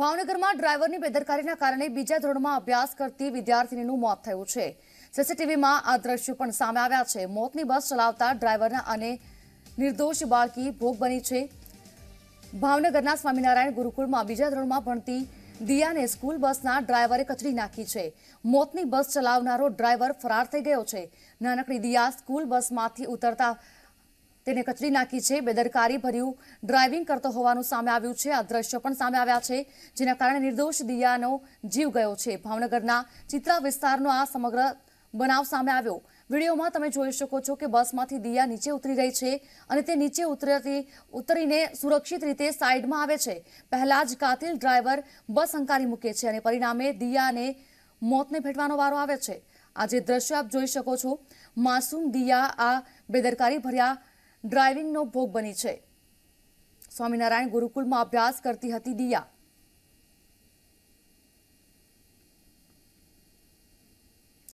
ભાવનગરમાં ડ્રાઈવરની બેદરકારીના કારણે બીજા ધોરણમાં અભ્યાસ કરતી વિદ્યાર્થીનીનું મોત થયું છે સીસીટીવીમાં આ દ્રશ્યો પણ સામે આવ્યા છે મોતની બસ ચલાવતા ડ્રાઈવરના અને નિર્દોષ બાળકી ભોગ બની છે ભાવનગરના સ્વામિનારાયણ ગુરુકુળમાં બીજા ધોરણમાં ભણતી દિયાને સ્કૂલ બસના ડ્રાઈવરે કચડી નાખી છે મોતની બસ ચલાવનારો ડ્રાઈવર ફરાર થઈ ગયો છે નાનકડી દિયા સ્કૂલ બસમાંથી ઉતરતા તેને કચડી નાખી છે બેદરકારી ભર્યું ડ્રાઇવિંગ કરતો હોવાનું સામે આવ્યું છે આ દ્રશ્ય પણ સામે આવ્યા છે જેના કારણે નિર્દોષ દિયાનો જીવ ગયો છે ભાવનગરના ચિત્રા વિસ્તારનો આ સમગ્ર બનાવ સામે આવ્યો વિડીયોમાં તમે જોઈ શકો છો કે બસમાંથી દિયા નીચે ઉતરી રહી છે અને તે નીચે ઉતરતી ઉતરીને સુરક્ષિત રીતે સાઈડમાં આવે છે પહેલા જ કાતિલ ડ્રાઈવર બસ અંકારી મૂકે છે અને પરિણામે દિયાને મોતને ભેટવાનો વારો આવે છે આ જે દ્રશ્ય આપ જોઈ શકો છો માસૂમ દિયા આ બેદરકારી ભર્યા ડ્રાઇવિંગનો ભોગ બની છે સ્વામિનારાયણ ગુરુકુળમાં અભ્યાસ કરતી હતી દિયા